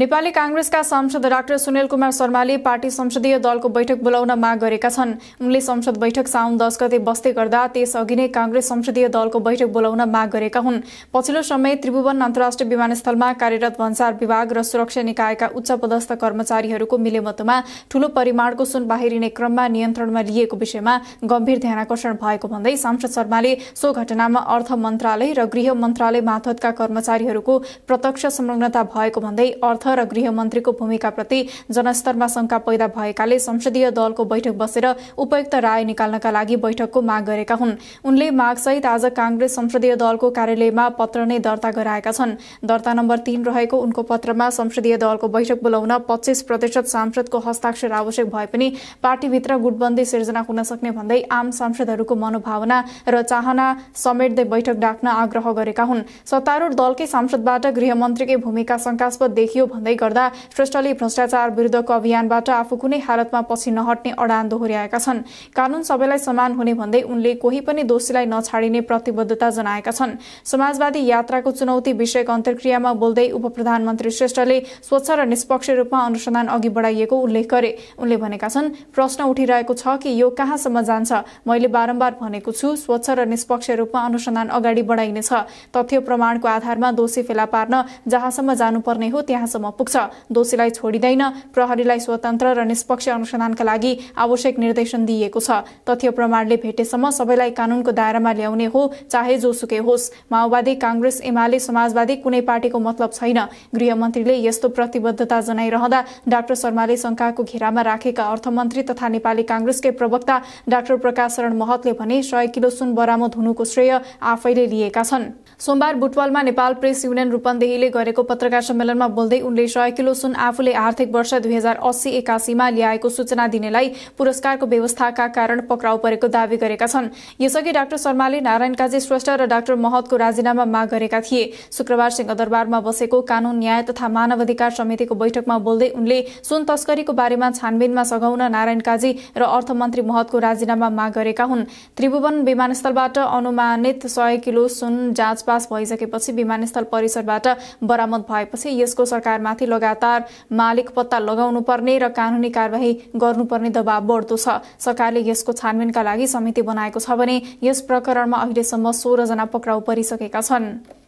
नेपाली काङ्ग्रेसका सांसद डाक्टर सुनिल कुमार शर्माले पार्टी संसदीय दलको बैठक बोलाउन माग गरेका छन् उनले संसद बैठक साउन दस गते बस्दै गर्दा त्यस अघि नै काङ्ग्रेस संसदीय दलको बैठक बोलाउन माग गरेका हुन् पछिल्लो समय त्रिभुवन अन्तर्राष्ट्रिय विमानस्थलमा कार्यरत भन्सार विभाग र सुरक्षा निकायका उच्च पदस्थ कर्मचारीहरूको मिलेमतोमा ठूलो परिमाणको सुन बाहिरिने क्रममा नियन्त्रणमा लिएको विषयमा गम्भीर ध्यानकर्षण भएको भन्दै सांसद शर्माले सो घटनामा अर्थ मन्त्रालय र गृह मन्त्रालय मार्फतका कर्मचारीहरूको प्रत्यक्ष संलग्नता भएको भन्दै अर्थ र गृहमन्त्रीको भूमिकाप्रति जनस्तरमा शङ्का पैदा भएकाले संसदीय दलको बैठक बसेर उपयुक्त राय निकाल्नका लागि बैठकको माग गरेका हुन् उनले मागसहित आज काङ्ग्रेस संसदीय दलको कार्यालयमा पत्र नै दर्ता गराएका छन् दर्ता नम्बर तीन रहेको उनको पत्रमा संसदीय दलको बैठक बोलाउन पच्चिस प्रतिशत सांसदको हस्ताक्षर आवश्यक भए पनि पार्टीभित्र गुटबन्दी सिर्जना हुन सक्ने भन्दै आम सांसदहरूको मनोभावना र चाहना समेट्दै बैठक डाक्न आग्रह गरेका हुन् सत्तारूढ दलकै सांसदबाट गृहमन्त्रीकै भूमिका शङ्कास्पद देखियो भन्दै गर्दा श्रेष्ठले भ्रष्टाचार विरुद्धको अभियानबाट आफू कुनै हालतमा पछि नहट्ने अडान दोहोर्याएका छन् कानून सबैलाई समान हुने भन्दै उनले कोही पनि दोषीलाई नछाडिने प्रतिबद्धता जनाएका छन् समाजवादी यात्राको चुनौती विषयक अन्तर्क्रियामा बोल्दै उप प्रधानमन्त्री श्रेष्ठले स्वच्छ र निष्पक्ष रूपमा अनुसन्धान अघि बढाइएको उल्लेख गरे उनले भनेका छन् प्रश्न उठिरहेको छ कि यो कहाँसम्म जान्छ मैले बारम्बार भनेको छु स्वच्छ र निष्पक्ष रूपमा अनुसन्धान अगाडि बढाइनेछ तथ्य प्रमाणको आधारमा दोषी फेला पार्न जहाँसम्म जानुपर्ने हो त्यहाँसम्म सम्म पुग्छ दोषीलाई छोडिँदैन प्रहरीलाई स्वतन्त्र र निष्पक्ष अनुसन्धानका लागि आवश्यक निर्देशन दिइएको छ तथ्य प्रमाणले भेटेसम्म सबैलाई कानूनको दायरामा ल्याउने हो चाहे जोसुकै होस् माओवादी काङ्ग्रेस एमाले समाजवादी कुनै पार्टीको मतलब छैन गृहमन्त्रीले यस्तो प्रतिबद्धता जनाइरहँदा डाक्टर शर्माले शङ्काको घेरामा राखेका अर्थमन्त्री तथा नेपाली काङ्ग्रेसकै प्रवक्ता डाक्टर प्रकाश शरण महतले भने सय किलो सुन बरामद हुनुको श्रेय आफैले लिएका छन् सोमबार बुटवालमा नेपाल प्रेस युनियन रूपन्देहीले गरेको पत्रकार सम्मेलनमा बोल्दै उनले सय किलो सुन आफूले आर्थिक वर्ष दुई हजार अस्सी एकासीमा ल्याएको सूचना दिनेलाई पुरस्कारको व्यवस्थाका कारण पक्राउ परेको दावी गरेका छन् यसअघि डाक्टर शर्माले नारायण काजी श्रेष्ठ र डाक्टर महतको राजीनामा माग गरेका थिए शुक्रबार सिंहदरबारमा बसेको कानून न्याय तथा मानवाधिकार समितिको बैठकमा बोल्दै उनले सुन तस्करीको बारेमा छानबिनमा सघाउन नारायण काजी र अर्थमन्त्री महतको राजीनामा माग गरेका हुन् त्रिभुवन विमानस्थलबाट अनुमानित सय किलो सुन जाँचपास भइसकेपछि विमानस्थल परिसरबाट बरामद भएपछि यसको सरकार सरकारमाथि लगातार मालिक पत्ता लगाउनुपर्ने र कानुनी कार्यवाही गर्नुपर्ने दबाव बढ्दो छ सरकारले यसको छानबिनका लागि समिति बनाएको छ भने यस प्रकरणमा अहिलेसम्म सोह्रजना पक्राउ परिसकेका छन्